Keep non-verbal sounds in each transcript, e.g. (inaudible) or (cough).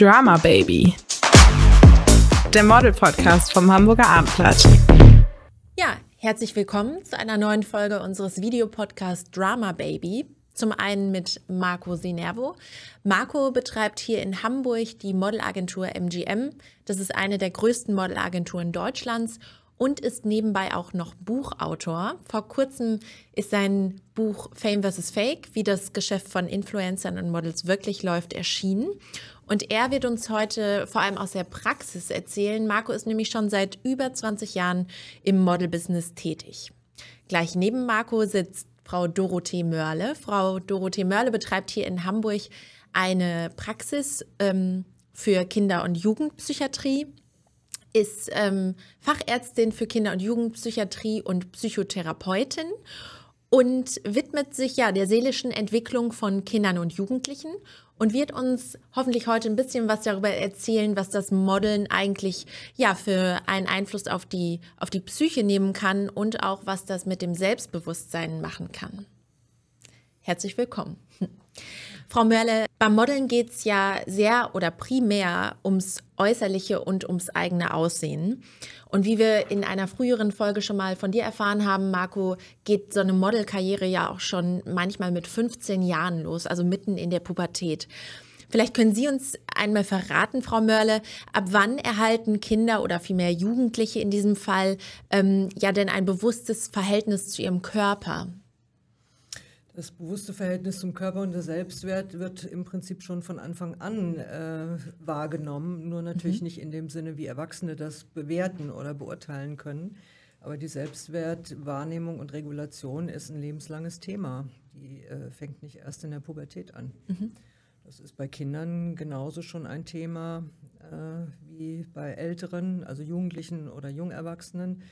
Drama Baby, der Model-Podcast vom Hamburger Abendblatt. Ja, herzlich willkommen zu einer neuen Folge unseres Videopodcasts Drama Baby. Zum einen mit Marco Sinervo. Marco betreibt hier in Hamburg die Modelagentur MGM. Das ist eine der größten Modelagenturen Deutschlands und ist nebenbei auch noch Buchautor. Vor kurzem ist sein Buch Fame vs. Fake, wie das Geschäft von Influencern und Models wirklich läuft, erschienen. Und er wird uns heute vor allem aus der Praxis erzählen. Marco ist nämlich schon seit über 20 Jahren im Model-Business tätig. Gleich neben Marco sitzt Frau Dorothee Mörle. Frau Dorothee Mörle betreibt hier in Hamburg eine Praxis ähm, für Kinder- und Jugendpsychiatrie ist ähm, Fachärztin für Kinder- und Jugendpsychiatrie und Psychotherapeutin und widmet sich ja der seelischen Entwicklung von Kindern und Jugendlichen und wird uns hoffentlich heute ein bisschen was darüber erzählen, was das Modeln eigentlich ja für einen Einfluss auf die auf die Psyche nehmen kann und auch was das mit dem Selbstbewusstsein machen kann. Herzlich willkommen. Frau Mörle, beim Modeln geht es ja sehr oder primär ums Äußerliche und ums eigene Aussehen. Und wie wir in einer früheren Folge schon mal von dir erfahren haben, Marco, geht so eine Modelkarriere ja auch schon manchmal mit 15 Jahren los, also mitten in der Pubertät. Vielleicht können Sie uns einmal verraten, Frau Mörle, ab wann erhalten Kinder oder vielmehr Jugendliche in diesem Fall ähm, ja denn ein bewusstes Verhältnis zu ihrem Körper? Das bewusste Verhältnis zum Körper und der Selbstwert wird im Prinzip schon von Anfang an äh, wahrgenommen, nur natürlich mhm. nicht in dem Sinne, wie Erwachsene das bewerten oder beurteilen können. Aber die Selbstwertwahrnehmung und Regulation ist ein lebenslanges Thema. Die äh, fängt nicht erst in der Pubertät an. Mhm. Das ist bei Kindern genauso schon ein Thema äh, wie bei Älteren, also Jugendlichen oder Jungerwachsenen. Erwachsenen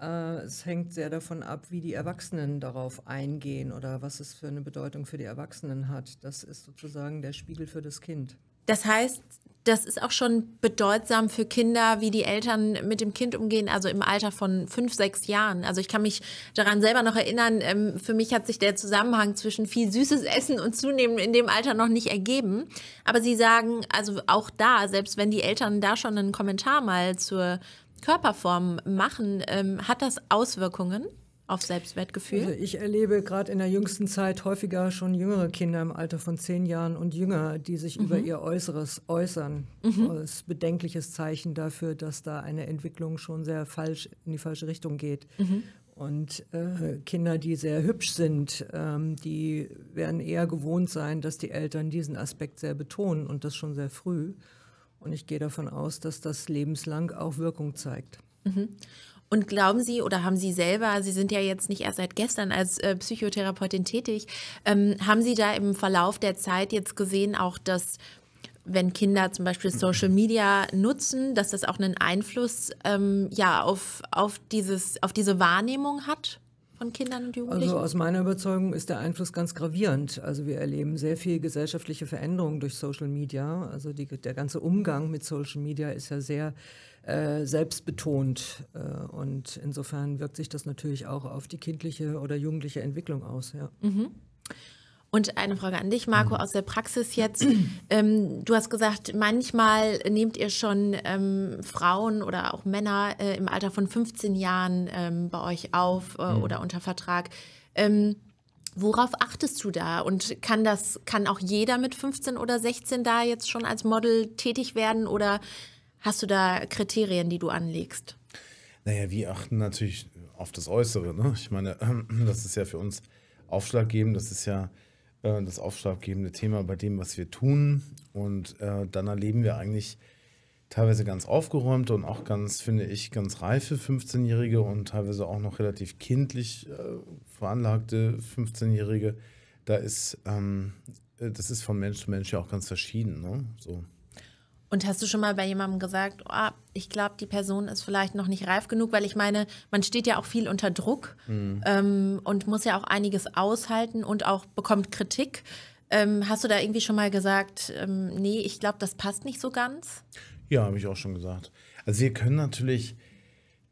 äh, es hängt sehr davon ab, wie die Erwachsenen darauf eingehen oder was es für eine Bedeutung für die Erwachsenen hat. Das ist sozusagen der Spiegel für das Kind. Das heißt, das ist auch schon bedeutsam für Kinder, wie die Eltern mit dem Kind umgehen, also im Alter von fünf, sechs Jahren. Also ich kann mich daran selber noch erinnern, ähm, für mich hat sich der Zusammenhang zwischen viel süßes Essen und Zunehmen in dem Alter noch nicht ergeben. Aber Sie sagen, also auch da, selbst wenn die Eltern da schon einen Kommentar mal zur Körperformen machen, ähm, hat das Auswirkungen? auf Selbstwertgefühl? Also ich erlebe gerade in der jüngsten Zeit häufiger schon jüngere Kinder im Alter von zehn Jahren und jünger, die sich mhm. über ihr Äußeres äußern. Mhm. Das also ist bedenkliches Zeichen dafür, dass da eine Entwicklung schon sehr falsch in die falsche Richtung geht. Mhm. Und äh, Kinder, die sehr hübsch sind, ähm, die werden eher gewohnt sein, dass die Eltern diesen Aspekt sehr betonen und das schon sehr früh. Und ich gehe davon aus, dass das lebenslang auch Wirkung zeigt. Mhm. Und glauben Sie oder haben Sie selber, Sie sind ja jetzt nicht erst seit gestern als äh, Psychotherapeutin tätig, ähm, haben Sie da im Verlauf der Zeit jetzt gesehen, auch dass wenn Kinder zum Beispiel Social Media nutzen, dass das auch einen Einfluss ähm, ja, auf, auf, dieses, auf diese Wahrnehmung hat? von Kindern und Jugendlichen? Also aus meiner Überzeugung ist der Einfluss ganz gravierend. Also wir erleben sehr viel gesellschaftliche Veränderungen durch Social Media. Also die, der ganze Umgang mit Social Media ist ja sehr äh, selbstbetont. Äh, und insofern wirkt sich das natürlich auch auf die kindliche oder jugendliche Entwicklung aus. Ja. Mhm. Und eine Frage an dich, Marco, mhm. aus der Praxis jetzt. Ähm, du hast gesagt, manchmal nehmt ihr schon ähm, Frauen oder auch Männer äh, im Alter von 15 Jahren ähm, bei euch auf äh, mhm. oder unter Vertrag. Ähm, worauf achtest du da? Und kann das, kann auch jeder mit 15 oder 16 da jetzt schon als Model tätig werden oder hast du da Kriterien, die du anlegst? Naja, wir achten natürlich auf das Äußere. Ne? Ich meine, (clears throat) das ist ja für uns aufschlaggebend. Das ist ja äh, das aufschlaggebende Thema bei dem, was wir tun. Und äh, dann erleben wir eigentlich teilweise ganz aufgeräumte und auch ganz, finde ich, ganz reife 15-Jährige und teilweise auch noch relativ kindlich äh, veranlagte 15-Jährige. Da ist, ähm, das ist von Mensch zu Mensch ja auch ganz verschieden. Ne? So. Und hast du schon mal bei jemandem gesagt, oh, ich glaube, die Person ist vielleicht noch nicht reif genug, weil ich meine, man steht ja auch viel unter Druck mhm. ähm, und muss ja auch einiges aushalten und auch bekommt Kritik. Ähm, hast du da irgendwie schon mal gesagt, ähm, nee, ich glaube, das passt nicht so ganz? Ja, habe ich auch schon gesagt. Also wir können natürlich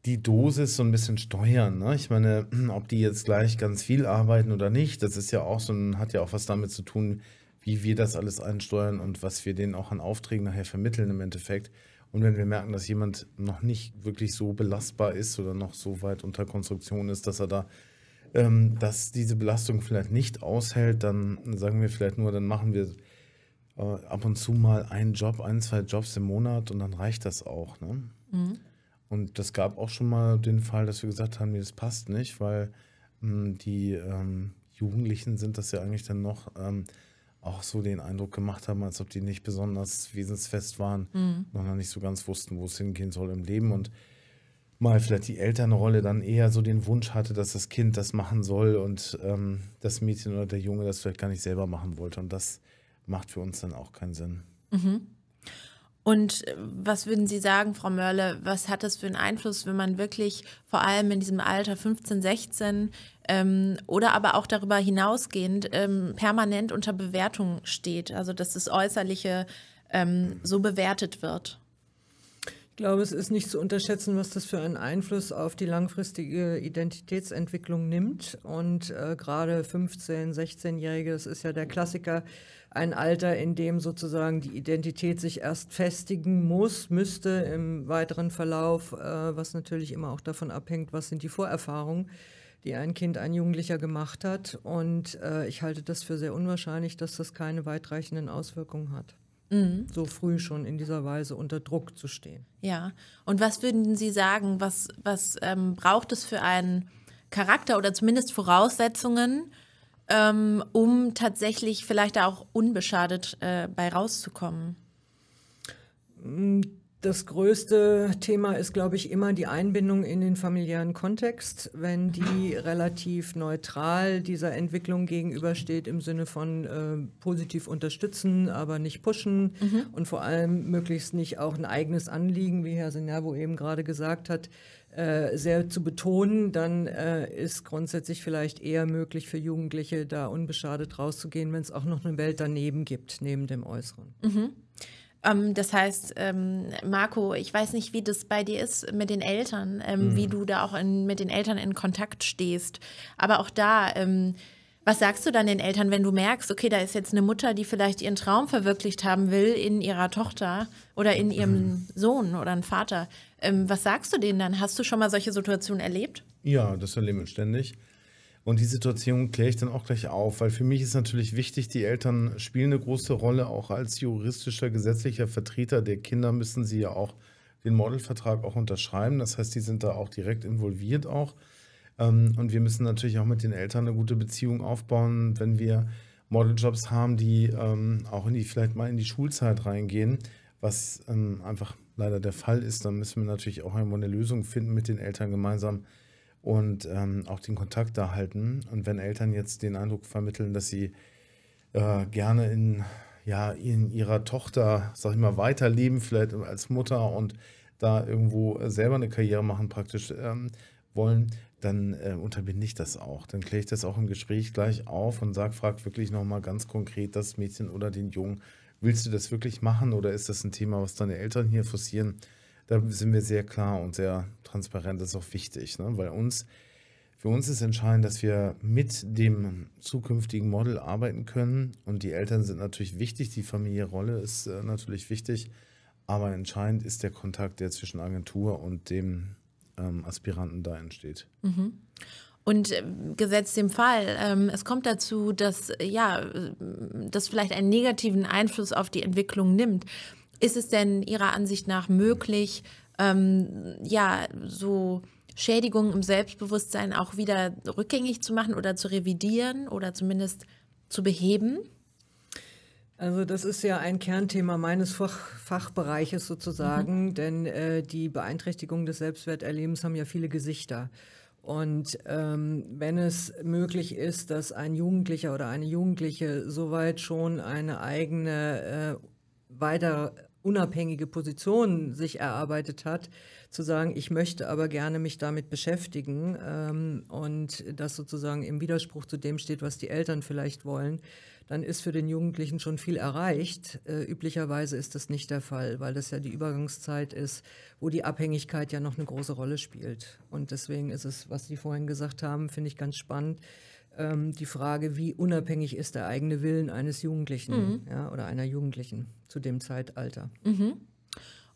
die Dosis so ein bisschen steuern. Ne? Ich meine, (clears throat) ob die jetzt gleich ganz viel arbeiten oder nicht, das ist ja auch so, hat ja auch was damit zu tun, wie wir das alles einsteuern und was wir denen auch an Aufträgen nachher vermitteln im Endeffekt. Und wenn wir merken, dass jemand noch nicht wirklich so belastbar ist oder noch so weit unter Konstruktion ist, dass er da, ähm, dass diese Belastung vielleicht nicht aushält, dann sagen wir vielleicht nur, dann machen wir äh, ab und zu mal einen Job, ein, zwei Jobs im Monat und dann reicht das auch. Ne? Mhm. Und das gab auch schon mal den Fall, dass wir gesagt haben, nee, das passt nicht, weil mh, hm, die ähm, Jugendlichen sind das ja eigentlich dann noch. Ähm, auch so den Eindruck gemacht haben, als ob die nicht besonders wesensfest waren, mhm. noch nicht so ganz wussten, wo es hingehen soll im Leben und mal vielleicht die Elternrolle dann eher so den Wunsch hatte, dass das Kind das machen soll und ähm, das Mädchen oder der Junge das vielleicht gar nicht selber machen wollte. Und das macht für uns dann auch keinen Sinn. Mhm. Und äh, was würden Sie sagen, Frau Mörle, was hat das für einen Einfluss, wenn man wirklich vor allem in diesem Alter 15, 16 ähm, oder aber auch darüber hinausgehend ähm, permanent unter Bewertung steht? Also dass das Äußerliche ähm, so bewertet wird? Ich glaube, es ist nicht zu unterschätzen, was das für einen Einfluss auf die langfristige Identitätsentwicklung nimmt. Und äh, gerade 15-, 16-Jährige, das ist ja der Klassiker, ein Alter, in dem sozusagen die Identität sich erst festigen muss, müsste im weiteren Verlauf, äh, was natürlich immer auch davon abhängt, was sind die Vorerfahrungen, die ein Kind, ein Jugendlicher gemacht hat. Und äh, ich halte das für sehr unwahrscheinlich, dass das keine weitreichenden Auswirkungen hat mhm. so früh schon in dieser Weise unter Druck zu stehen. Ja, und was würden Sie sagen, was, was ähm, braucht es für einen Charakter oder zumindest Voraussetzungen, ähm, um tatsächlich vielleicht auch unbeschadet äh, bei rauszukommen? Mhm das größte Thema ist, glaube ich, immer die Einbindung in den familiären Kontext. Wenn die relativ neutral dieser Entwicklung gegenübersteht, im Sinne von äh, positiv unterstützen, aber nicht pushen mhm. und vor allem möglichst nicht auch ein eigenes Anliegen, wie Herr Senervo eben gerade gesagt hat, äh, sehr zu betonen, dann äh, ist grundsätzlich vielleicht eher möglich für Jugendliche, da unbeschadet rauszugehen, wenn es auch noch eine Welt daneben gibt, neben dem Äußeren. Mhm. Ähm, das heißt, ähm, Marco, ich weiß nicht, wie das bei dir ist mit den Eltern, ähm, mhm. wie du da auch in, mit den Eltern in Kontakt stehst. Aber auch da, ähm, was sagst du dann den Eltern, wenn du merkst, okay, da ist jetzt eine Mutter, die vielleicht ihren Traum verwirklicht haben will in ihrer Tochter oder in ihrem mhm. Sohn oder einem Vater? Ähm, was sagst du denen dann? Hast du schon mal solche Situationen erlebt? Ja, das erleben wir ständig. Und die Situation kläre ich dann auch gleich auf, weil für mich ist natürlich wichtig, die Eltern spielen eine große Rolle, auch als juristischer, gesetzlicher Vertreter der Kinder müssen sie ja auch den Modelvertrag auch unterschreiben. Das heißt, die sind da auch direkt involviert auch. Ähm, und wir müssen natürlich auch mit den Eltern eine gute Beziehung aufbauen, wenn wir Modeljobs haben, die ähm, auch in die, vielleicht mal in die Schulzeit reingehen, was ähm, einfach leider der Fall ist. Dann müssen wir natürlich auch eine Lösung finden mit den Eltern gemeinsam und ähm, auch den Kontakt da halten. Und wenn Eltern jetzt den Eindruck vermitteln, dass sie äh, gerne in, ja, in ihrer Tochter, sag ich mal, weiterleben, vielleicht als Mutter und da irgendwo selber eine Karriere machen praktisch ähm, wollen, dann äh, unterbinde ich das auch. Dann kläre ich das auch im Gespräch gleich auf und sage, frag wirklich nochmal ganz konkret das Mädchen oder den Jungen, willst du das wirklich machen oder ist das ein Thema, was deine Eltern hier forcieren? da sind wir sehr klar und sehr transparent. Das ist auch wichtig, ne? weil uns, für uns ist entscheidend, dass wir mit dem zukünftigen Model arbeiten können. Und die Eltern sind natürlich wichtig, die familiäre Rolle ist äh, natürlich wichtig. Aber entscheidend ist der Kontakt, der zwischen Agentur und dem ähm, Aspiranten da entsteht. Mhm. Und äh, gesetzt dem Fall, ähm, es kommt dazu, dass ja, äh, das vielleicht einen negativen Einfluss auf die Entwicklung nimmt ist es denn Ihrer Ansicht nach möglich, ähm, ja, so Schädigungen im Selbstbewusstsein auch wieder rückgängig zu machen oder zu revidieren oder zumindest zu beheben? Also das ist ja ein Kernthema meines Fach Fachbereiches sozusagen, mhm. denn äh, die Beeinträchtigungen des Selbstwerterlebens haben ja viele Gesichter. Und ähm, wenn es möglich ist, dass ein Jugendlicher oder eine Jugendliche soweit schon eine eigene äh, weiter unabhängige Position sich erarbeitet hat, zu sagen, ich möchte aber gerne mich damit beschäftigen ähm, und das sozusagen im Widerspruch zu dem steht, was die Eltern vielleicht wollen, dann ist für den Jugendlichen schon viel erreicht. Äh, üblicherweise ist das nicht der Fall, weil das ja die Übergangszeit ist, wo die Abhängigkeit ja noch eine große Rolle spielt. Und deswegen ist es, was Sie vorhin gesagt haben, finde ich ganz spannend ähm, die Frage, wie unabhängig ist der eigene Willen eines Jugendlichen mhm. ja, oder einer Jugendlichen zu dem Zeitalter. Mhm.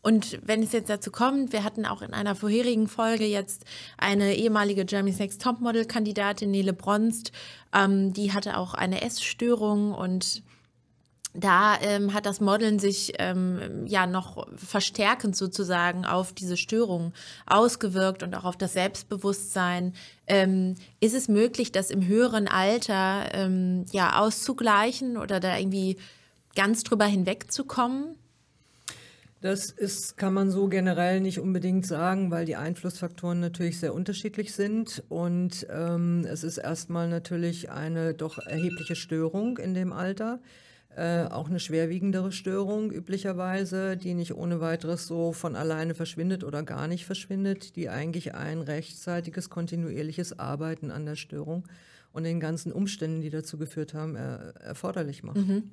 Und wenn es jetzt dazu kommt, wir hatten auch in einer vorherigen Folge jetzt eine ehemalige Jeremy Sex Topmodel-Kandidatin, Nele Bronst, ähm, die hatte auch eine Essstörung und da ähm, hat das Modeln sich ähm, ja noch verstärkend sozusagen auf diese Störung ausgewirkt und auch auf das Selbstbewusstsein. Ähm, ist es möglich, das im höheren Alter ähm, ja auszugleichen oder da irgendwie ganz drüber hinwegzukommen? Das ist, kann man so generell nicht unbedingt sagen, weil die Einflussfaktoren natürlich sehr unterschiedlich sind. Und ähm, es ist erstmal natürlich eine doch erhebliche Störung in dem Alter. Äh, auch eine schwerwiegendere Störung üblicherweise, die nicht ohne weiteres so von alleine verschwindet oder gar nicht verschwindet, die eigentlich ein rechtzeitiges, kontinuierliches Arbeiten an der Störung und den ganzen Umständen, die dazu geführt haben, äh, erforderlich macht. Mhm.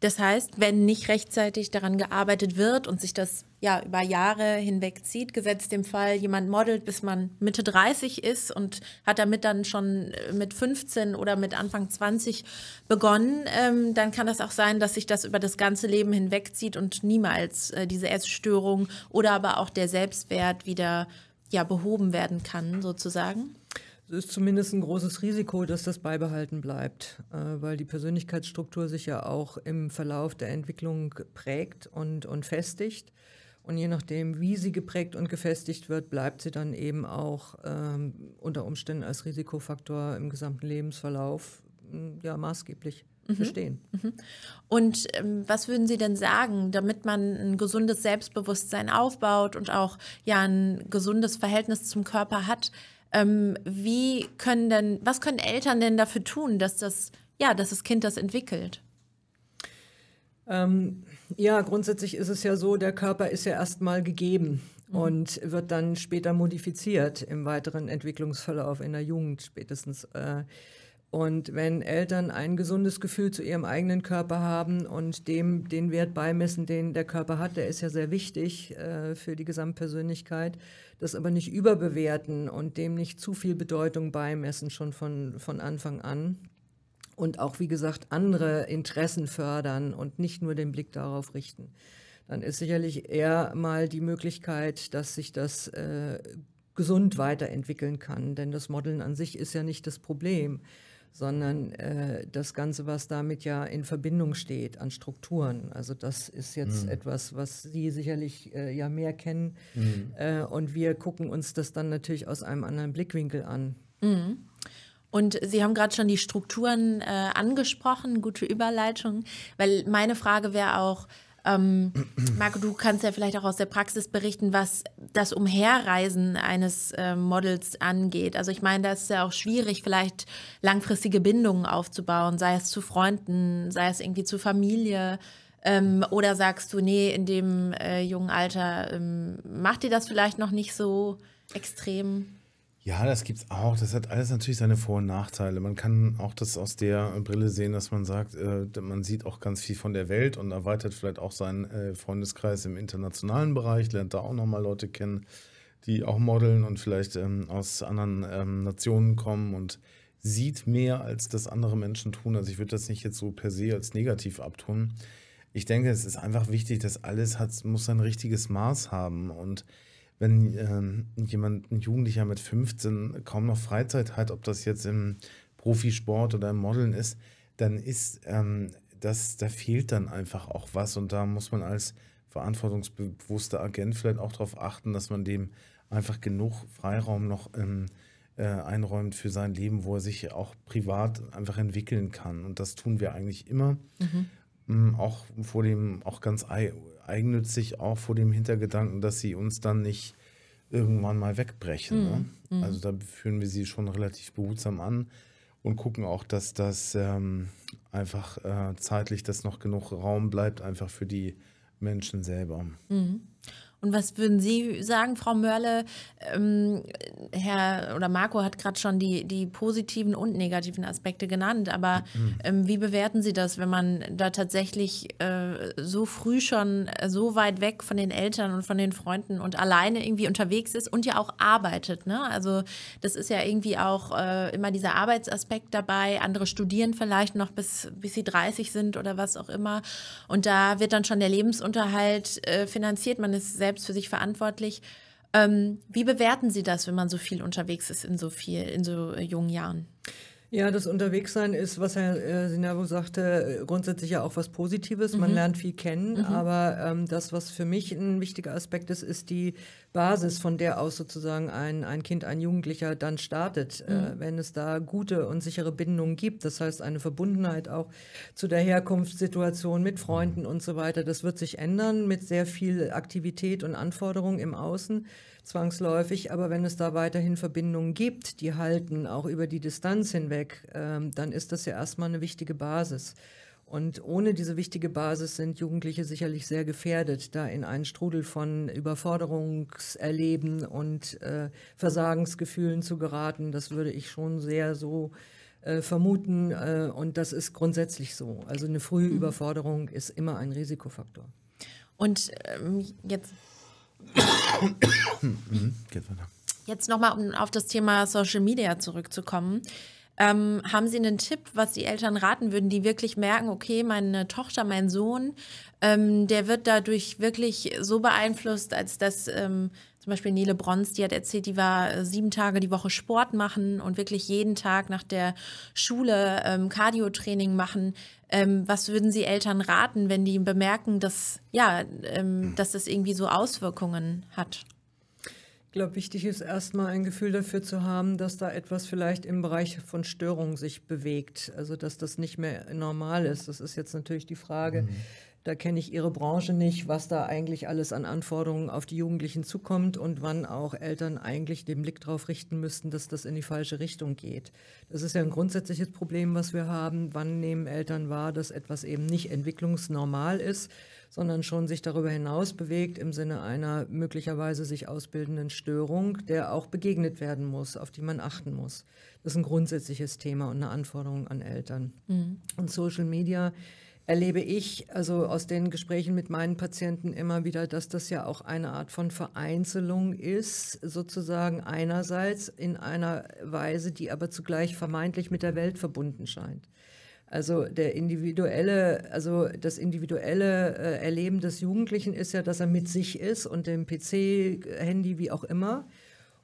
Das heißt, wenn nicht rechtzeitig daran gearbeitet wird und sich das ja über Jahre hinweg zieht, gesetzt dem Fall, jemand modelt, bis man Mitte 30 ist und hat damit dann schon äh, mit 15 oder mit Anfang 20 begonnen, ähm, dann kann das auch sein, dass sich das über das ganze Leben hinwegzieht und niemals äh, diese Essstörung oder aber auch der Selbstwert wieder ja behoben werden kann, sozusagen ist zumindest ein großes Risiko, dass das beibehalten bleibt, äh, weil die Persönlichkeitsstruktur sich ja auch im Verlauf der Entwicklung prägt und, und festigt. Und je nachdem, wie sie geprägt und gefestigt wird, bleibt sie dann eben auch ähm, unter Umständen als Risikofaktor im gesamten Lebensverlauf ja, maßgeblich mhm. bestehen. Mhm. Und ähm, was würden Sie denn sagen, damit man ein gesundes Selbstbewusstsein aufbaut und auch ja ein gesundes Verhältnis zum Körper hat? Ähm, wie können denn, was können Eltern denn dafür tun, dass das, ja, dass das Kind das entwickelt? Ähm, ja, grundsätzlich ist es ja so, der Körper ist ja erstmal gegeben mhm. und wird dann später modifiziert im weiteren Entwicklungsverlauf in der Jugend spätestens. Äh, und wenn Eltern ein gesundes Gefühl zu ihrem eigenen Körper haben und dem den Wert beimessen, den der Körper hat, der ist ja sehr wichtig äh, für die Gesamtpersönlichkeit, das aber nicht überbewerten und dem nicht zu viel Bedeutung beimessen, schon von, von Anfang an. Und auch, wie gesagt, andere Interessen fördern und nicht nur den Blick darauf richten. Dann ist sicherlich eher mal die Möglichkeit, dass sich das äh, gesund weiterentwickeln kann. Denn das Modeln an sich ist ja nicht das Problem sondern äh, das Ganze, was damit ja in Verbindung steht an Strukturen. Also das ist jetzt mhm. etwas, was Sie sicherlich äh, ja mehr kennen. Mhm. Äh, und wir gucken uns das dann natürlich aus einem anderen Blickwinkel an. Mhm. Und Sie haben gerade schon die Strukturen äh, angesprochen, gute Überleitung, weil meine Frage wäre auch, ähm, Marco, du kannst ja vielleicht auch aus der Praxis berichten, was das Umherreisen eines äh, Models angeht. Also ich meine, da ist ja auch schwierig, vielleicht langfristige Bindungen aufzubauen, sei es zu Freunden, sei es irgendwie zu Familie. Ähm, oder sagst du, nee, in dem äh, jungen Alter ähm, macht dir das vielleicht noch nicht so extrem? Ja, das gibt's auch. Das hat alles natürlich seine Vor- und Nachteile. Man kann auch das aus der Brille sehen, dass man sagt, äh, man sieht auch ganz viel von der Welt und erweitert vielleicht auch seinen äh, Freundeskreis im internationalen Bereich, lernt da auch nochmal Leute kennen, die auch modeln und vielleicht ähm, aus anderen ähm, Nationen kommen und sieht mehr, als das andere Menschen tun. Also ich würde das nicht jetzt so per se als negativ abtun. Ich denke, es ist einfach wichtig, dass alles hat, muss sein richtiges Maß haben und wenn ähm, jemand, ein Jugendlicher mit 15 kaum noch Freizeit hat, ob das jetzt im Profisport oder im Modeln ist, dann ist ähm, das, da fehlt dann einfach auch was und da muss man als verantwortungsbewusster Agent vielleicht auch darauf achten, dass man dem einfach genug Freiraum noch ähm, äh, einräumt für sein Leben, wo er sich auch privat einfach entwickeln kann. Und das tun wir eigentlich immer. Mhm. Ähm, auch vor dem, auch ganz eigennützig auch vor dem Hintergedanken, dass sie uns dann nicht irgendwann mal wegbrechen. Ne? Mhm, mhm. Also da führen wir sie schon relativ behutsam an und gucken auch, dass das ähm, einfach äh, zeitlich, dass noch genug Raum bleibt, einfach für die Menschen selber. Mhm. Und was würden Sie sagen, Frau Mörle? Ähm, Herr oder Marco hat gerade schon die, die positiven und negativen Aspekte genannt, aber mhm. ähm, wie bewerten Sie das, wenn man da tatsächlich äh, so früh schon äh, so weit weg von den Eltern und von den Freunden und alleine irgendwie unterwegs ist und ja auch arbeitet? Ne? Also das ist ja irgendwie auch äh, immer dieser Arbeitsaspekt dabei. Andere studieren vielleicht noch bis, bis sie 30 sind oder was auch immer. Und da wird dann schon der Lebensunterhalt äh, finanziert. Man ist sehr selbst für sich verantwortlich. Ähm, wie bewerten Sie das, wenn man so viel unterwegs ist in so viel, in so äh, jungen Jahren? Ja, das Unterwegssein ist, was Herr äh, sagte, grundsätzlich ja auch was Positives. Mhm. Man lernt viel kennen, mhm. aber ähm, das, was für mich ein wichtiger Aspekt ist, ist die Basis, von der aus sozusagen ein, ein Kind, ein Jugendlicher dann startet, äh, mhm. äh, wenn es da gute und sichere Bindungen gibt. Das heißt, eine Verbundenheit auch zu der Herkunftssituation mit Freunden und so weiter. Das wird sich ändern mit sehr viel Aktivität und Anforderungen im Außen zwangsläufig. Aber wenn es da weiterhin Verbindungen gibt, die halten, auch über die Distanz hinweg, ähm, dann ist das ja erstmal eine wichtige Basis. Und ohne diese wichtige Basis sind Jugendliche sicherlich sehr gefährdet, da in einen Strudel von Überforderungserleben und äh, Versagensgefühlen zu geraten. Das würde ich schon sehr so äh, vermuten. Äh, und das ist grundsätzlich so. Also eine frühe mhm. Überforderung ist immer ein Risikofaktor. Und ähm, jetzt Jetzt nochmal, um auf das Thema Social Media zurückzukommen. Ähm, haben Sie einen Tipp, was die Eltern raten würden, die wirklich merken, okay, meine Tochter, mein Sohn, ähm, der wird dadurch wirklich so beeinflusst, als dass ähm, zum Beispiel Nele Brons, die hat erzählt, die war äh, sieben Tage die Woche Sport machen und wirklich jeden Tag nach der Schule ähm, Cardio-Training machen. Ähm, was würden Sie Eltern raten, wenn die bemerken, dass, ja, ähm, hm. dass das irgendwie so Auswirkungen hat? Ich glaube, wichtig ist erstmal ein Gefühl dafür zu haben, dass da etwas vielleicht im Bereich von Störungen sich bewegt. Also, dass das nicht mehr normal ist. Das ist jetzt natürlich die Frage, mhm. Da kenne ich Ihre Branche nicht, was da eigentlich alles an Anforderungen auf die Jugendlichen zukommt und wann auch Eltern eigentlich den Blick darauf richten müssten, dass das in die falsche Richtung geht. Das ist ja ein grundsätzliches Problem, was wir haben. Wann nehmen Eltern wahr, dass etwas eben nicht entwicklungsnormal ist, sondern schon sich darüber hinaus bewegt im Sinne einer möglicherweise sich ausbildenden Störung, der auch begegnet werden muss, auf die man achten muss. Das ist ein grundsätzliches Thema und eine Anforderung an Eltern. Mhm. Und Social Media erlebe ich also aus den Gesprächen mit meinen Patienten immer wieder, dass das ja auch eine Art von Vereinzelung ist, sozusagen einerseits in einer Weise, die aber zugleich vermeintlich mit der Welt verbunden scheint. Also der individuelle, also das individuelle äh, Erleben des Jugendlichen ist ja, dass er mit sich ist und dem PC, Handy, wie auch immer,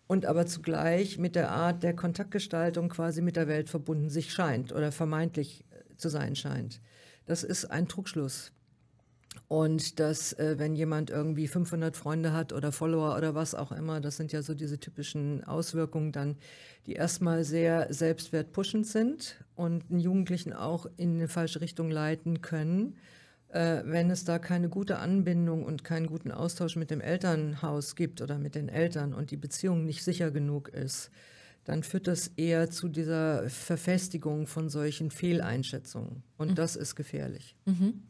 und aber zugleich mit der Art der Kontaktgestaltung quasi mit der Welt verbunden sich scheint oder vermeintlich äh, zu sein scheint das ist ein Trugschluss. Und dass, äh, wenn jemand irgendwie 500 Freunde hat oder Follower oder was auch immer, das sind ja so diese typischen Auswirkungen dann, die erstmal sehr selbstwertpushend sind und einen Jugendlichen auch in eine falsche Richtung leiten können. Äh, wenn es da keine gute Anbindung und keinen guten Austausch mit dem Elternhaus gibt oder mit den Eltern und die Beziehung nicht sicher genug ist, dann führt das eher zu dieser Verfestigung von solchen Fehleinschätzungen. Und mhm. das ist gefährlich. Mhm.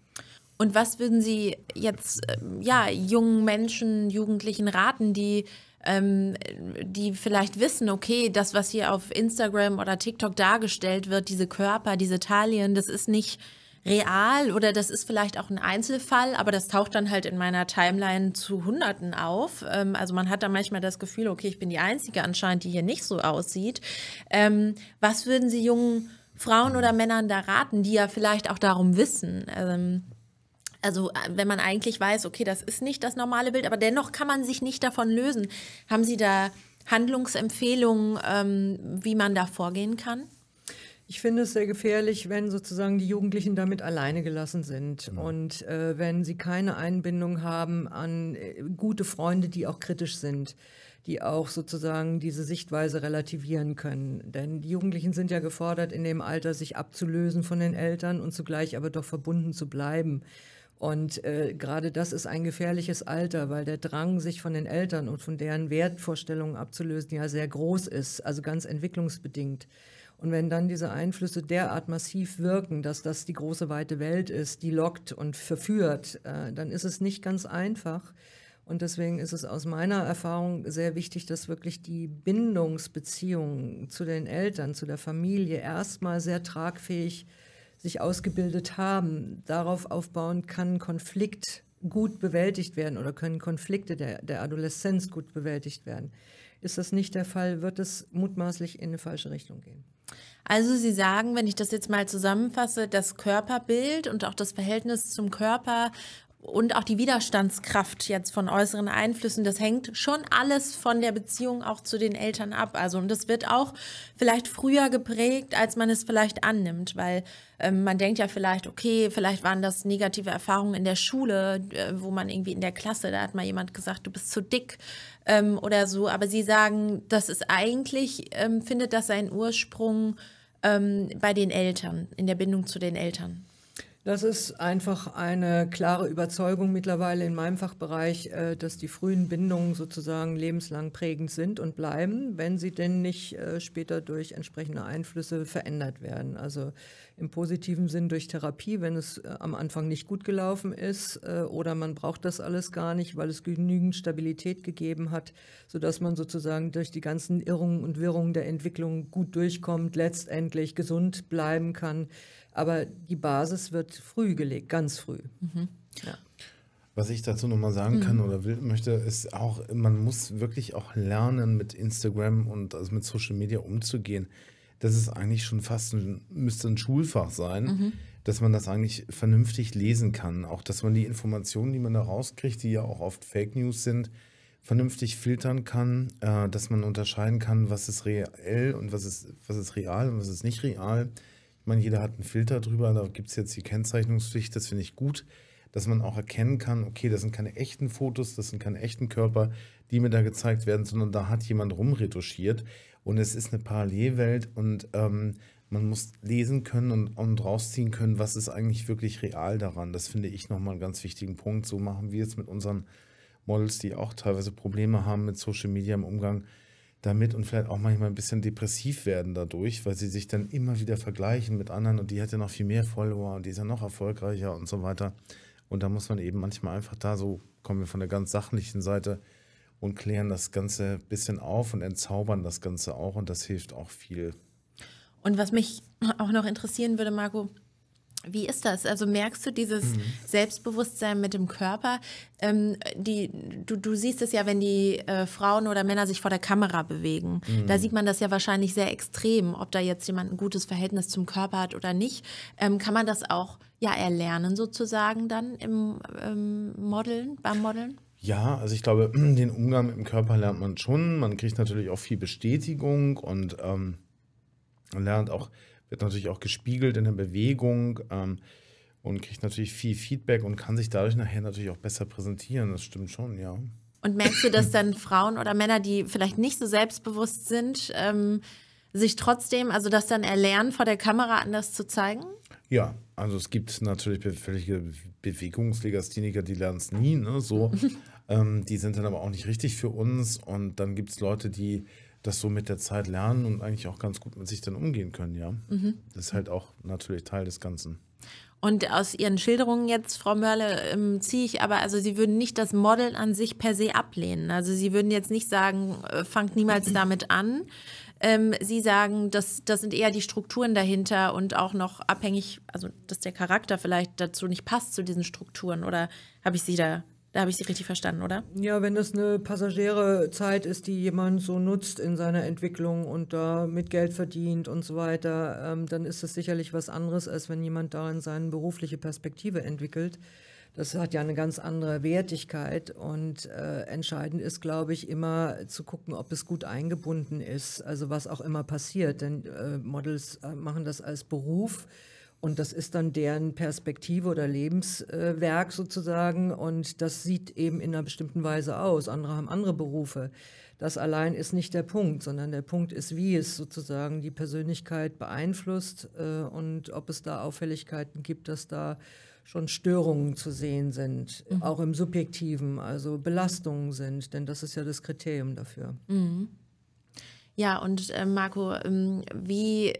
Und was würden Sie jetzt ähm, ja, jungen Menschen, Jugendlichen raten, die, ähm, die vielleicht wissen, okay, das, was hier auf Instagram oder TikTok dargestellt wird, diese Körper, diese Talien, das ist nicht real oder das ist vielleicht auch ein Einzelfall, aber das taucht dann halt in meiner Timeline zu Hunderten auf. Ähm, also man hat da manchmal das Gefühl, okay, ich bin die Einzige anscheinend, die hier nicht so aussieht. Ähm, was würden Sie jungen Frauen oder Männern da raten, die ja vielleicht auch darum wissen? Ähm, also äh, wenn man eigentlich weiß, okay, das ist nicht das normale Bild, aber dennoch kann man sich nicht davon lösen. Haben Sie da Handlungsempfehlungen, ähm, wie man da vorgehen kann? Ich finde es sehr gefährlich, wenn sozusagen die Jugendlichen damit alleine gelassen sind ja. Genau. und äh, wenn sie keine Einbindung haben an äh, gute Freunde, die auch kritisch sind, die auch sozusagen diese Sichtweise relativieren können. Denn die Jugendlichen sind ja gefordert, in dem Alter sich abzulösen von den Eltern und zugleich aber doch verbunden zu bleiben. Und äh, gerade das ist ein gefährliches Alter, weil der Drang, sich von den Eltern und von deren Wertvorstellungen abzulösen, ja sehr groß ist, also ganz entwicklungsbedingt. Und wenn dann diese Einflüsse derart massiv wirken, dass das die große weite Welt ist, die lockt und verführt, äh, dann ist es nicht ganz einfach. Und deswegen ist es aus meiner Erfahrung sehr wichtig, dass wirklich die Bindungsbeziehungen zu den Eltern, zu der Familie erstmal sehr tragfähig sich ausgebildet haben. Darauf aufbauen kann Konflikt gut bewältigt werden oder können Konflikte der, der Adoleszenz gut bewältigt werden. Ist das nicht der Fall, wird es mutmaßlich in eine falsche Richtung gehen. Also Sie sagen, wenn ich das jetzt mal zusammenfasse, das Körperbild und auch das Verhältnis zum Körper und auch die Widerstandskraft jetzt von äußeren Einflüssen, das hängt schon alles von der Beziehung auch zu den Eltern ab. Also und das wird auch vielleicht früher geprägt, als man es vielleicht annimmt, weil ähm, man denkt ja vielleicht, okay, vielleicht waren das negative Erfahrungen in der Schule, äh, wo man irgendwie in der Klasse, da hat mal jemand gesagt, du bist zu dick ähm, oder so. Aber sie sagen, das ist eigentlich, ähm, findet das seinen Ursprung ähm, bei den Eltern, in der Bindung zu den Eltern. Das ist einfach eine klare Überzeugung mittlerweile in meinem Fachbereich, äh, dass die frühen Bindungen sozusagen lebenslang prägend sind und bleiben, wenn sie denn nicht äh, später durch entsprechende Einflüsse verändert werden. Also im positiven Sinn durch Therapie, wenn es äh, am Anfang nicht gut gelaufen ist äh, oder man braucht das alles gar nicht, weil es genügend Stabilität gegeben hat, sodass man sozusagen durch die ganzen Irrungen und Wirrungen der Entwicklung gut durchkommt, letztendlich gesund bleiben kann. Aber die Basis wird früh gelegt, ganz früh. Mhm. Ja. Was ich dazu nochmal sagen kann mhm. oder will, möchte, ist auch, man muss wirklich auch lernen, mit Instagram und also mit Social Media umzugehen das ist eigentlich schon fast ein, müsste ein Schulfach sein, mhm. dass man das eigentlich vernünftig lesen kann. Auch, dass man die Informationen, die man da rauskriegt, die ja auch oft Fake News sind, vernünftig filtern kann, äh, dass man unterscheiden kann, was ist reell und was ist, was ist real und was ist nicht real. Ich meine, jeder hat einen Filter drüber, da gibt es jetzt die Kennzeichnungspflicht, das finde ich gut, dass man auch erkennen kann, okay, das sind keine echten Fotos, das sind keine echten Körper, die mir da gezeigt werden, sondern da hat jemand rumretuschiert und es ist eine Parallelwelt und ähm, man muss lesen können und, und rausziehen können, was ist eigentlich wirklich real daran. Das finde ich nochmal einen ganz wichtigen Punkt. So machen wir es mit unseren Models, die auch teilweise Probleme haben mit Social Media im Umgang damit und vielleicht auch manchmal ein bisschen depressiv werden dadurch, weil sie sich dann immer wieder vergleichen mit anderen und die hat ja noch viel mehr Follower und die ist ja noch erfolgreicher und so weiter. Und da muss man eben manchmal einfach da so, kommen wir von der ganz sachlichen Seite, und klären das Ganze ein bisschen auf und entzaubern das Ganze auch und das hilft auch viel. Und was mich (clears throat) auch noch interessieren würde, Marco, wie ist das? Also merkst du dieses mhm. Selbstbewusstsein mit dem Körper? Ähm, die, du, du siehst es ja, wenn die äh, Frauen oder Männer sich vor der Kamera bewegen. Mhm. Da sieht man das ja wahrscheinlich sehr extrem, ob da jetzt jemand ein gutes Verhältnis zum Körper hat oder nicht. Ähm, kann man das auch ja erlernen sozusagen dann im ähm, Modeln, beim Modeln? Ja, also ich glaube, (clears throat) den Umgang mit dem Körper lernt man schon. Man kriegt natürlich auch viel Bestätigung und ähm, lernt auch, wird natürlich auch gespiegelt in der Bewegung ähm, und kriegt natürlich viel Feedback und kann sich dadurch nachher natürlich auch besser präsentieren. Das stimmt schon, ja. Und merkst du, dass dann Frauen oder Männer, die vielleicht nicht so selbstbewusst sind, ähm, sich trotzdem, also das dann erlernen, vor der Kamera anders zu zeigen? Ja, also es gibt natürlich völlige Bewegungslegastheniker, die lernen es nie, ne? So. (laughs) Ähm, die sind dann aber auch nicht richtig für uns. Und dann gibt es Leute, die das so mit der Zeit lernen und eigentlich auch ganz gut mit sich dann umgehen können, ja. Mhm. Das ist halt auch natürlich Teil des Ganzen. Und aus Ihren Schilderungen jetzt, Frau Mörle, ähm, ziehe ich aber, also Sie würden nicht das Model an sich per se ablehnen. Also Sie würden jetzt nicht sagen, äh, fangt niemals damit an. Ähm, Sie sagen, das, das sind eher die Strukturen dahinter und auch noch abhängig, also dass der Charakter vielleicht dazu nicht passt zu diesen Strukturen. Oder habe ich Sie da da habe ich Sie richtig verstanden, oder? Ja, wenn das eine passagiere Zeit ist, die jemand so nutzt in seiner Entwicklung und da mit Geld verdient und so weiter, ähm, dann ist das sicherlich was anderes, als wenn jemand darin seine berufliche Perspektive entwickelt. Das hat ja eine ganz andere Wertigkeit und äh, entscheidend ist, glaube ich, immer zu gucken, ob es gut eingebunden ist, also was auch immer passiert. Denn äh, Models äh, machen das als Beruf und das ist dann deren Perspektive oder Lebenswerk äh, sozusagen. Und das sieht eben in einer bestimmten Weise aus. Andere haben andere Berufe. Das allein ist nicht der Punkt, sondern der Punkt ist, wie es sozusagen die Persönlichkeit beeinflusst äh, und ob es da Auffälligkeiten gibt, dass da schon Störungen zu sehen sind, mhm. auch im Subjektiven, also Belastungen sind. Denn das ist ja das Kriterium dafür. Mhm. Ja, und ähm, ähm, äh, Marco, wie,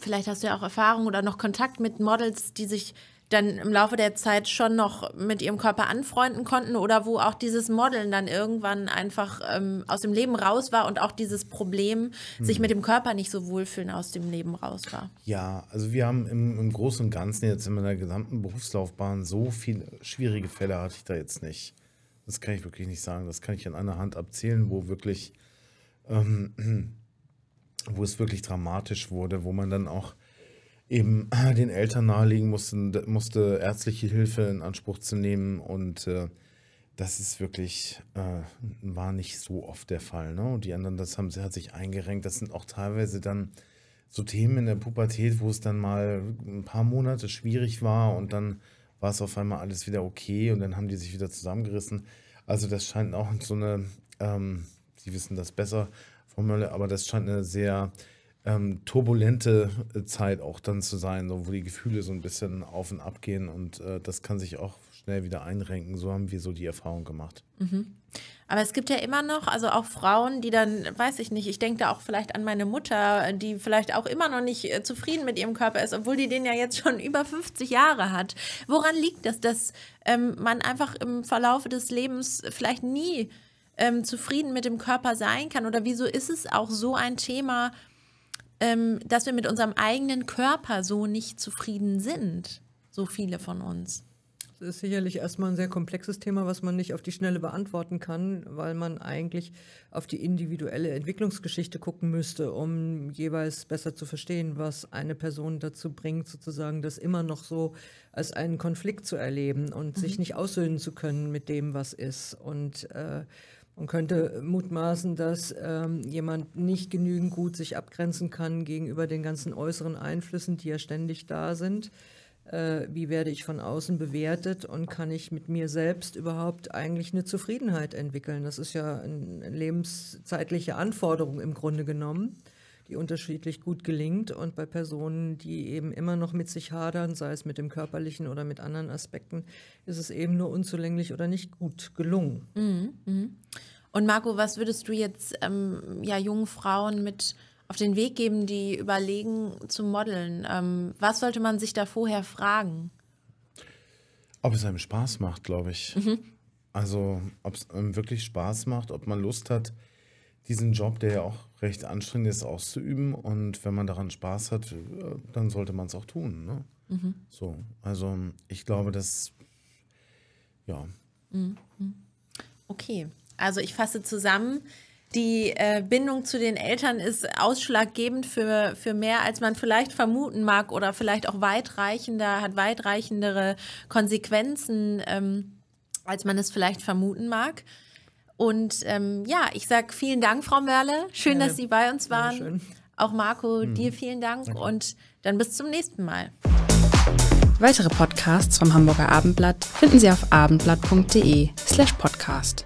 vielleicht hast du ja auch Erfahrung oder noch Kontakt mit Models, die sich dann im Laufe der Zeit schon noch mit ihrem Körper anfreunden konnten oder wo auch dieses Modeln dann irgendwann einfach ähm, aus dem Leben raus war und auch dieses Problem, hm. sich mit dem Körper nicht so wohlfühlen, aus dem Leben raus war? Ja, also wir haben im, im Großen und Ganzen jetzt in meiner gesamten Berufslaufbahn so viele schwierige Fälle hatte ich da jetzt nicht. Das kann ich wirklich nicht sagen. Das kann ich an einer Hand abzählen, wo wirklich ähm, (clears throat) wo es wirklich dramatisch wurde, wo man dann auch eben (clears throat) den Eltern nahelegen musste, musste ärztliche Hilfe in Anspruch zu nehmen und äh, das ist wirklich, äh, war nicht so oft der Fall. Ne? Und die anderen, das haben, hat sich eingerenkt. Das sind auch teilweise dann so Themen in der Pubertät, wo es dann mal ein paar Monate schwierig war und dann war es auf einmal alles wieder okay und dann haben die sich wieder zusammengerissen. Also das scheint auch so eine ähm, die wissen das besser, Frau Mölle, aber das scheint eine sehr ähm, turbulente äh, Zeit auch dann zu sein, so, wo die Gefühle so ein bisschen auf und ab gehen und äh, das kann sich auch schnell wieder einrenken. So haben wir so die Erfahrung gemacht. Mhm. Aber es gibt ja immer noch, also auch Frauen, die dann, weiß ich nicht, ich denke da auch vielleicht an meine Mutter, die vielleicht auch immer noch nicht äh, zufrieden mit ihrem Körper ist, obwohl die den ja jetzt schon (laughs) über 50 Jahre hat. Woran liegt das, dass ähm, man einfach im Verlaufe des Lebens vielleicht nie ähm, zufrieden mit dem Körper sein kann? Oder wieso ist es auch so ein Thema, ähm, dass wir mit unserem eigenen Körper so nicht zufrieden sind? So viele von uns. Das ist sicherlich erstmal ein sehr komplexes Thema, was man nicht auf die Schnelle beantworten kann, weil man eigentlich auf die individuelle Entwicklungsgeschichte gucken müsste, um jeweils besser zu verstehen, was eine Person dazu bringt, sozusagen das immer noch so als einen Konflikt zu erleben und mhm. sich nicht aussöhnen zu können mit dem, was ist. Und äh, man könnte mutmaßen, dass ähm, jemand nicht genügend gut sich abgrenzen kann gegenüber den ganzen äußeren Einflüssen, die ja ständig da sind. Äh, wie werde ich von außen bewertet und kann ich mit mir selbst überhaupt eigentlich eine Zufriedenheit entwickeln? Das ist ja eine lebenszeitliche Anforderung im Grunde genommen die unterschiedlich gut gelingt und bei Personen, die eben immer noch mit sich hadern, sei es mit dem körperlichen oder mit anderen Aspekten, ist es eben nur unzulänglich oder nicht gut gelungen. Mhm, mhm. Und Marco, was würdest du jetzt ähm, ja, jungen Frauen mit auf den Weg geben, die überlegen zu modeln? Ähm, was sollte man sich da vorher fragen? Ob es einem Spaß macht, glaube ich. Mhm. Also, ob es einem wirklich Spaß macht, ob man Lust hat, diesen Job, der ja auch recht anstrengend ist, auszuüben. Und wenn man daran Spaß hat, äh, dann sollte man es auch tun. Ne? Mhm. So, also ich glaube, dass ja. Mhm. Okay, also ich fasse zusammen. Die äh, Bindung zu den Eltern ist ausschlaggebend für, für mehr, als man vielleicht vermuten mag oder vielleicht auch weitreichender, hat weitreichendere Konsequenzen, ähm, als man es vielleicht vermuten mag. Und ähm, ja, ich sage vielen Dank, Frau Mörle. Schön, dass Sie bei uns waren. Schön. Auch Marco, mhm. dir vielen Dank Danke. und dann bis zum nächsten Mal. Weitere Podcasts vom Hamburger Abendblatt finden Sie auf abendblatt.de slash podcast.